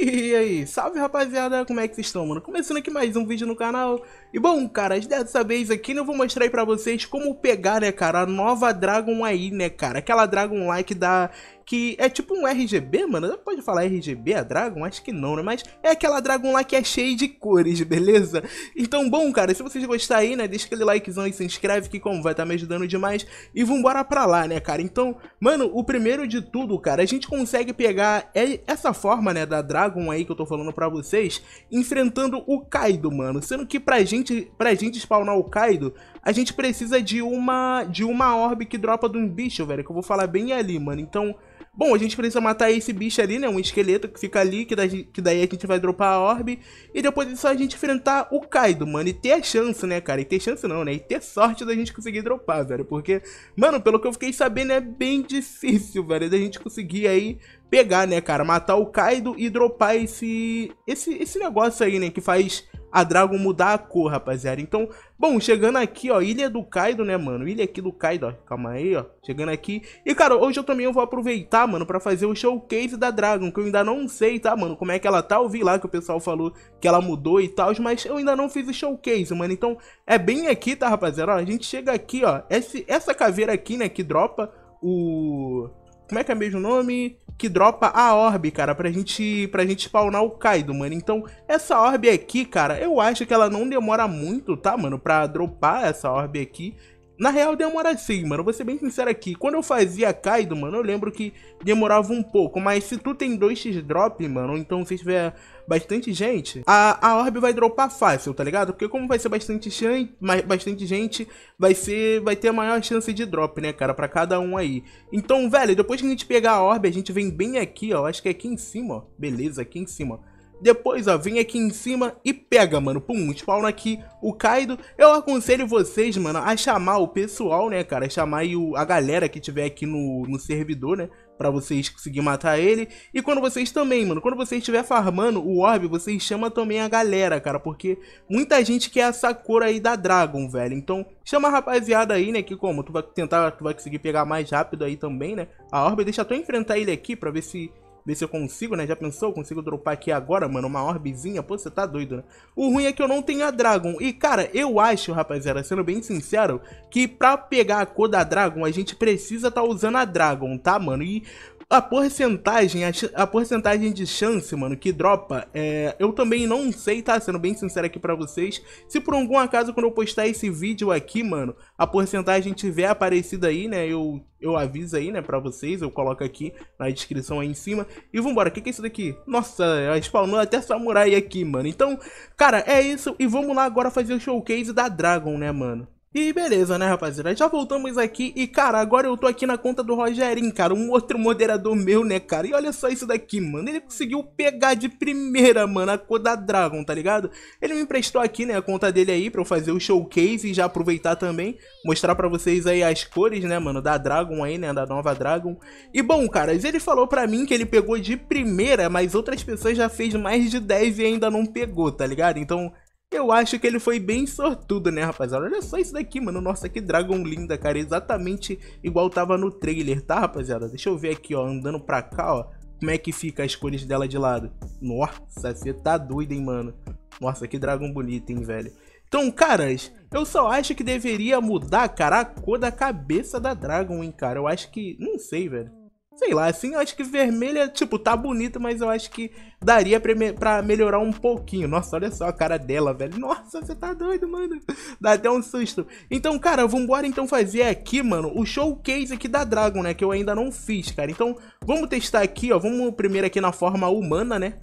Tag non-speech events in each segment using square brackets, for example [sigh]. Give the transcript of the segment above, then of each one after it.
[laughs] E aí, salve rapaziada, como é que vocês estão, mano? Começando aqui mais um vídeo no canal E bom, cara, dessa vez aqui eu vou mostrar aí pra vocês como pegar, né, cara, a nova Dragon aí, né, cara Aquela Dragon like da que é tipo um RGB, mano. Pode falar RGB a Dragon? Acho que não, né? Mas é aquela Dragon lá que é cheia de cores, [laughs] beleza? Então, bom, cara, se vocês gostarem, aí, né, deixa aquele likezão e se inscreve que, como, vai estar tá me ajudando demais. E vambora pra lá, né, cara? Então, mano, o primeiro de tudo, cara, a gente consegue pegar é essa forma, né, da Dragon aí que eu tô falando pra vocês, enfrentando o Kaido, mano. Sendo que pra gente, pra gente spawnar o Kaido, a gente precisa de uma, de uma orbe que dropa de um bicho, velho, que eu vou falar bem ali, mano. Então, Bom, a gente precisa matar esse bicho ali, né? Um esqueleto que fica ali, que daí, que daí a gente vai dropar a orbe. E depois é só a gente enfrentar o Kaido, mano. E ter a chance, né, cara? E ter chance não, né? E ter sorte da gente conseguir dropar, velho. Porque, mano, pelo que eu fiquei sabendo, é bem difícil, velho, da gente conseguir aí pegar, né, cara? Matar o Kaido e dropar esse, esse, esse negócio aí, né? Que faz a Dragon mudar a cor, rapaziada. Então, bom, chegando aqui, ó, Ilha do Kaido, né, mano? Ilha aqui do Kaido, ó, calma aí, ó, chegando aqui. E, cara, hoje eu também vou aproveitar, mano, pra fazer o showcase da Dragon, que eu ainda não sei, tá, mano, como é que ela tá. Eu vi lá que o pessoal falou que ela mudou e tal, mas eu ainda não fiz o showcase, mano. Então, é bem aqui, tá, rapaziada? Ó, a gente chega aqui, ó, esse, essa caveira aqui, né, que dropa o como é que é mesmo o nome? Que dropa a orb, cara, pra gente, pra gente spawnar o Kaido, mano. Então, essa orb aqui, cara, eu acho que ela não demora muito, tá, mano? Pra dropar essa orb aqui. Na real, demora sim, mano. Vou ser bem sincero aqui. Quando eu fazia Kaido, mano, eu lembro que demorava um pouco. Mas se tu tem 2x drop, mano, ou então se tiver bastante gente, a, a orb vai dropar fácil, tá ligado? Porque como vai ser bastante, gente, bastante gente, vai ser vai ter a maior chance de drop, né, cara? Pra cada um aí. Então, velho, depois que a gente pegar a orb, a gente vem bem aqui, ó. Acho que é aqui em cima, ó. Beleza, aqui em cima, ó. Depois, ó, vem aqui em cima e pega, mano, pum, spawn aqui o Kaido. Eu aconselho vocês, mano, a chamar o pessoal, né, cara, a chamar o, a galera que tiver aqui no, no servidor, né, pra vocês conseguirem matar ele. E quando vocês também, mano, quando vocês estiver farmando o orb, vocês chamam também a galera, cara, porque muita gente quer essa cor aí da Dragon, velho. Então, chama a rapaziada aí, né, que como tu vai tentar, tu vai conseguir pegar mais rápido aí também, né, a orb. Deixa eu enfrentar ele aqui pra ver se Ver se eu consigo, né? Já pensou? Eu consigo dropar aqui agora, mano, uma orbezinha? Pô, você tá doido, né? O ruim é que eu não tenho a Dragon. E, cara, eu acho, rapaziada, sendo bem sincero, que pra pegar a cor da Dragon, a gente precisa tá usando a Dragon, tá, mano? E a porcentagem, a, a, porcentagem de chance, mano, que dropa, é, eu também não sei, tá? Sendo bem sincero aqui pra vocês. Se por algum acaso, quando eu postar esse vídeo aqui, mano, a porcentagem tiver aparecida aí, né? Eu, eu aviso aí, né, pra vocês. Eu coloco aqui na descrição aí em cima. E vambora, o que, que é isso daqui? Nossa, spawnou até samurai aqui, mano. Então, cara, é isso. E vamos lá agora fazer o showcase da Dragon, né, mano? E beleza, né, rapaziada? Já voltamos aqui e, cara, agora eu tô aqui na conta do Rogerinho, cara, um outro moderador meu, né, cara? E olha só isso daqui, mano, ele conseguiu pegar de primeira, mano, a cor da Dragon, tá ligado? Ele me emprestou aqui, né, a conta dele aí pra eu fazer o showcase e já aproveitar também, mostrar pra vocês aí as cores, né, mano, da Dragon aí, né, da nova Dragon. E, bom, cara, ele falou pra mim que ele pegou de primeira, mas outras pessoas já fez mais de 10 e ainda não pegou, tá ligado? Então, eu acho que ele foi bem sortudo, né, rapaziada? Olha só isso daqui, mano. Nossa, que dragão linda, cara. Exatamente igual tava no trailer, tá, rapaziada? Deixa eu ver aqui, ó. Andando pra cá, ó. Como é que fica as cores dela de lado. Nossa, você tá doido, hein, mano. Nossa, que dragão bonito, hein, velho. Então, caras, eu só acho que deveria mudar, cara, a cor da cabeça da Dragon, hein, cara. Eu acho que... Não sei, velho sei lá, assim, eu acho que vermelha, tipo, tá bonita, mas eu acho que daria pra, me pra, melhorar um pouquinho. Nossa, olha só a cara dela, velho. Nossa, você tá doido, mano. Dá até um susto. Então, cara, vambora então fazer aqui, mano, o showcase aqui da Dragon, né, que eu ainda não fiz, cara. Então, vamos testar aqui, ó, vamos primeiro aqui na forma humana, né.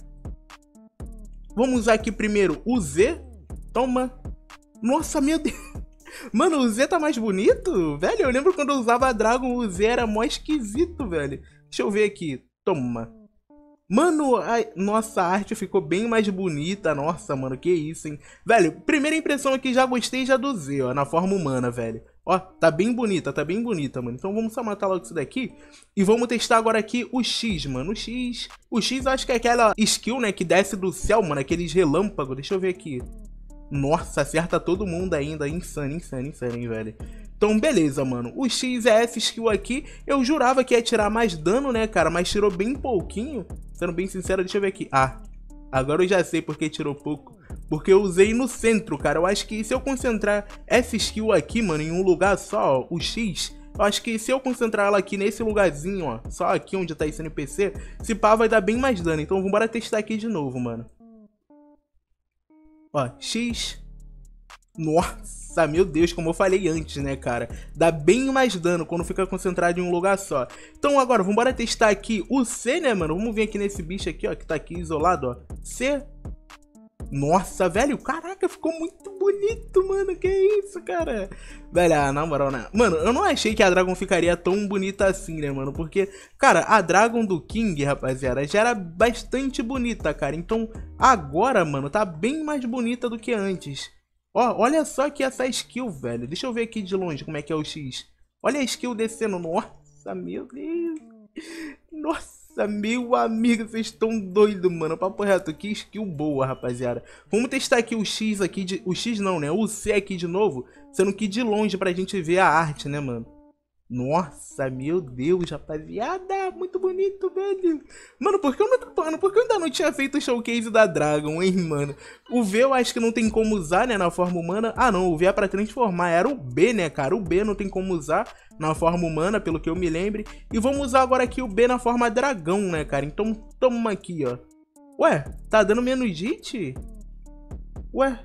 Vamos usar aqui primeiro o Z. Toma. Nossa, meu Deus. Mano, o Z tá mais bonito? Velho, eu lembro quando eu usava Dragon, o Z era mó esquisito, velho. Deixa eu ver aqui. Toma. Mano, a nossa arte ficou bem mais bonita. Nossa, mano, que isso, hein? Velho, primeira impressão aqui, já gostei já do Z, ó, na forma humana, velho. Ó, tá bem bonita, tá bem bonita, mano. Então vamos só matar logo isso daqui. E vamos testar agora aqui o X, mano. O X... O X acho que é aquela skill, né, que desce do céu, mano. Aqueles relâmpagos. Deixa eu ver aqui. Nossa, acerta todo mundo ainda. Insano, insano, insano, hein, velho. Então, beleza, mano. O X essa skill aqui, eu jurava que ia tirar mais dano, né, cara? Mas tirou bem pouquinho. Sendo bem sincero, deixa eu ver aqui. Ah, agora eu já sei porque tirou pouco. Porque eu usei no centro, cara. Eu acho que se eu concentrar essa skill aqui, mano, em um lugar só, ó, o X, eu acho que se eu concentrar ela aqui nesse lugarzinho, ó, só aqui onde tá esse NPC, se pá vai dar bem mais dano. Então vambora testar aqui de novo, mano. Ó, X. Nossa, meu Deus, como eu falei antes, né, cara? Dá bem mais dano quando fica concentrado em um lugar só. Então agora, vambora testar aqui o C, né, mano? Vamos vir aqui nesse bicho aqui, ó, que tá aqui isolado, ó. C, nossa, velho, caraca, ficou muito bonito, mano. Que isso, cara? Velho, ah, na moral, né? Mano, eu não achei que a Dragon ficaria tão bonita assim, né, mano? Porque, cara, a Dragon do King, rapaziada, já era bastante bonita, cara. Então, agora, mano, tá bem mais bonita do que antes. Ó, olha só aqui essa skill, velho. Deixa eu ver aqui de longe como é que é o X. Olha a skill descendo. Nossa, meu Deus. Nossa. Nossa, meu amigo, vocês estão doidos, mano. Papo reto, que skill boa, rapaziada. Vamos testar aqui o X aqui, de... o X não, né? O C aqui de novo, sendo que de longe pra gente ver a arte, né, mano? Nossa, meu Deus, rapaziada, muito bonito, velho. Mano, por que eu não, mano, por eu ainda não tinha feito o showcase da Dragon, hein, mano? O V eu acho que não tem como usar, né, na forma humana. Ah, não, o V é pra transformar, era o B, né, cara? O B não tem como usar na forma humana, pelo que eu me lembre. E vamos usar agora aqui o B na forma dragão, né, cara? Então, toma aqui, ó. Ué, tá dando menos hit? Ué,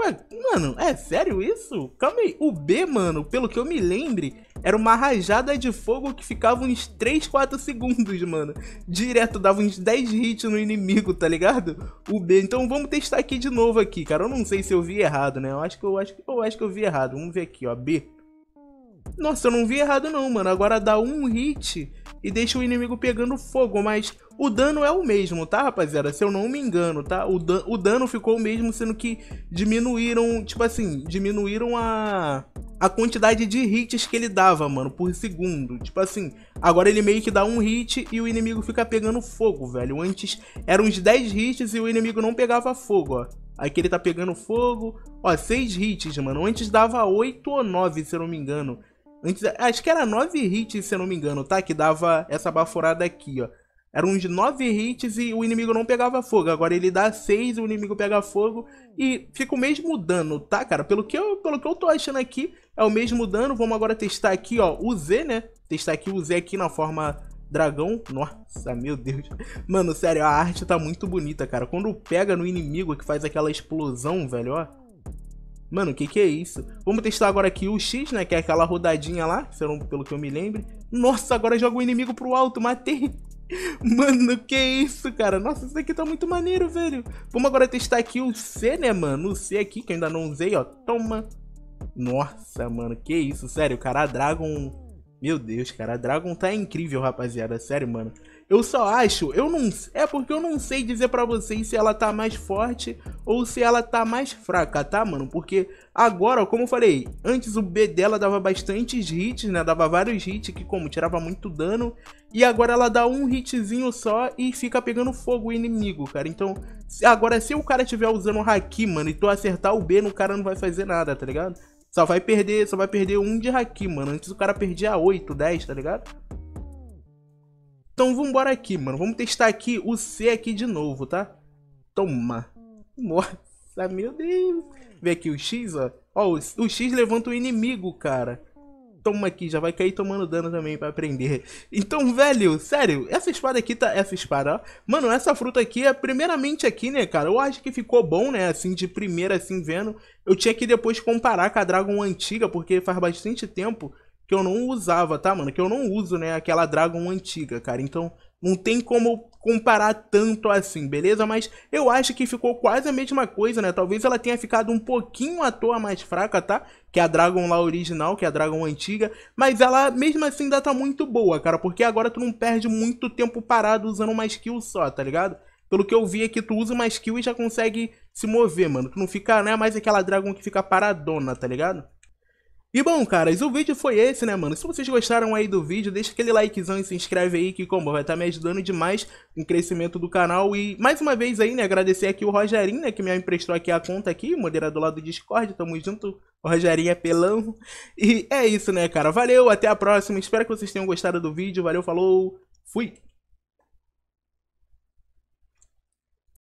Ué, mano, é sério isso? Calma aí. O B, mano, pelo que eu me lembre, era uma rajada de fogo que ficava uns 3, 4 segundos, mano. Direto, dava uns 10 hits no inimigo, tá ligado? O B. Então vamos testar aqui de novo aqui, cara. Eu não sei se eu vi errado, né? Eu acho que eu acho, eu acho que eu vi errado. Vamos ver aqui, ó. B. Nossa, eu não vi errado não, mano. Agora dá um hit e deixa o inimigo pegando fogo, mas o dano é o mesmo, tá, rapaziada? Se eu não me engano, tá? O, o dano ficou o mesmo, sendo que diminuíram, tipo assim, diminuíram a... A quantidade de hits que ele dava, mano, por segundo. Tipo assim, agora ele meio que dá um hit e o inimigo fica pegando fogo, velho. Antes eram uns 10 hits e o inimigo não pegava fogo, ó. Aqui ele tá pegando fogo. Ó, 6 hits, mano. Antes dava 8 ou 9, se eu não me engano. Antes, acho que era 9 hits, se eu não me engano, tá? Que dava essa baforada aqui, ó. Eram uns 9 hits e o inimigo não pegava fogo. Agora ele dá 6, o inimigo pega fogo e fica o mesmo dano, tá, cara? Pelo que, eu, pelo que eu tô achando aqui, é o mesmo dano. Vamos agora testar aqui, ó, o Z, né? Testar aqui o Z aqui na forma dragão. Nossa, meu Deus. Mano, sério, a arte tá muito bonita, cara. Quando pega no inimigo que faz aquela explosão, velho, ó. Mano, o que que é isso? Vamos testar agora aqui o X, né? Que é aquela rodadinha lá, pelo que eu me lembre. Nossa, agora joga o inimigo pro alto, matei. [laughs] Mano, que isso, cara? Nossa, isso aqui tá muito maneiro, velho. Vamos agora testar aqui o C, né, mano? O C aqui, que eu ainda não usei, ó. Toma. Nossa, mano, que isso, sério, cara, a Dragon... Meu Deus, cara, a Dragon tá incrível, rapaziada, sério, mano. Eu só acho, eu não. É porque eu não sei dizer para vocês se ela tá mais forte ou se ela tá mais fraca, tá, mano? Porque agora, como eu falei, antes o B dela dava bastantes hits, né? Dava vários hits que, como, tirava muito dano. E agora ela dá um hitzinho só e fica pegando fogo o inimigo, cara. Então, agora se o cara tiver usando o Haki, mano, e tu acertar o B, no cara não vai fazer nada, tá ligado? Só vai perder, só vai perder um de Haki, mano. Antes o cara perdia 8, 10, tá ligado? Então vambora aqui, mano. Vamos testar aqui o C aqui de novo, tá? Toma. Nossa, meu Deus. Vê aqui o X, ó. Ó, o, o X levanta o inimigo, cara. Toma aqui, já vai cair tomando dano também pra aprender. Então, velho, sério, essa espada aqui tá... Essa espada, ó. Mano, essa fruta aqui é primeiramente aqui, né, cara? Eu acho que ficou bom, né, assim, de primeira, assim, vendo. Eu tinha que depois comparar com a Dragon antiga, porque faz bastante tempo que eu não usava, tá, mano? Que eu não uso, né? Aquela Dragon antiga, cara. Então, não tem como comparar tanto assim, beleza? Mas eu acho que ficou quase a mesma coisa, né? Talvez ela tenha ficado um pouquinho à toa mais fraca, tá? Que a Dragon lá original, que a Dragon antiga. Mas ela, mesmo assim, ainda tá muito boa, cara. Porque agora tu não perde muito tempo parado usando uma skill só, tá ligado? Pelo que eu vi aqui, é tu usa uma skill e já consegue se mover, mano. Tu não fica, né, mais aquela Dragon que fica paradona, tá ligado? E bom, caras, o vídeo foi esse, né, mano? Se vocês gostaram aí do vídeo, deixa aquele likezão e se inscreve aí, que, como, vai estar tá me ajudando demais no crescimento do canal. E, mais uma vez aí, né, agradecer aqui o Rogerinho, né, que me emprestou aqui a conta aqui, moderador lá do Discord, tamo junto, Rogerinho é pelão. E é isso, né, cara? Valeu, até a próxima, espero que vocês tenham gostado do vídeo, valeu, falou, fui!